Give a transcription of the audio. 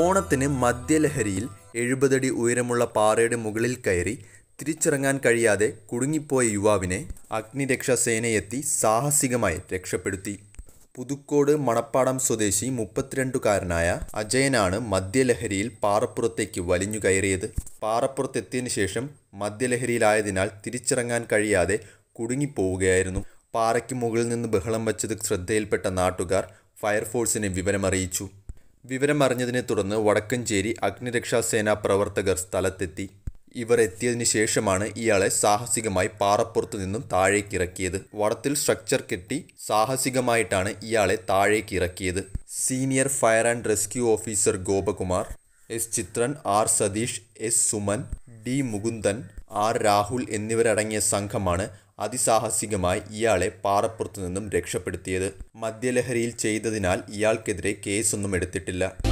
ഓണത്തിന് മദ്യലഹരിയിൽ എഴുപതടി ഉയരമുള്ള പാറയുടെ മുകളിൽ കയറി തിരിച്ചിറങ്ങാൻ കഴിയാതെ കുടുങ്ങിപ്പോയ യുവാവിനെ അഗ്നിരക്ഷാസേനയെത്തി സാഹസികമായി രക്ഷപ്പെടുത്തി പുതുക്കോട് മണപ്പാടം സ്വദേശി മുപ്പത്തിരണ്ടുകാരനായ അജയനാണ് മദ്യലഹരിയിൽ പാറപ്പുറത്തേക്ക് വലിഞ്ഞു കയറിയത് പാറപ്പുറത്തെത്തിയതിനു ശേഷം മദ്യലഹരിയിലായതിനാൽ തിരിച്ചിറങ്ങാൻ കഴിയാതെ കുടുങ്ങിപ്പോവുകയായിരുന്നു പാറയ്ക്ക് മുകളിൽ നിന്ന് ബഹളം വച്ചത് ശ്രദ്ധയിൽപ്പെട്ട നാട്ടുകാർ ഫയർഫോഴ്സിനെ വിവരമറിയിച്ചു വിവരമറിഞ്ഞതിനെ തുടർന്ന് വടക്കഞ്ചേരി അഗ്നിരക്ഷാസേനാ പ്രവർത്തകർ സ്ഥലത്തെത്തി ഇവർ എത്തിയതിനു ശേഷമാണ് ഇയാളെ സാഹസികമായി പാറപ്പുറത്തു നിന്നും താഴേക്ക് ഇറക്കിയത് വടത്തിൽ സ്ട്രക്ചർ കെട്ടി സാഹസികമായിട്ടാണ് ഇയാളെ താഴേക്ക് ഇറക്കിയത് senior fire and rescue officer Gopakumar S Chithran R Satheesh S Suman D Mukundan R Rahul എന്നിവരടങ്ങിയ സംഘമാണ് അതിസാഹസികമായി ഇയാളെ പാറപ്പുറത്തു നിന്നും രക്ഷപ്പെടുത്തിയത് മദ്യലഹരിയിൽ ചെയ്തതിനാൽ ഇയാൾക്കെതിരെ കേസൊന്നും എടുത്തിട്ടില്ല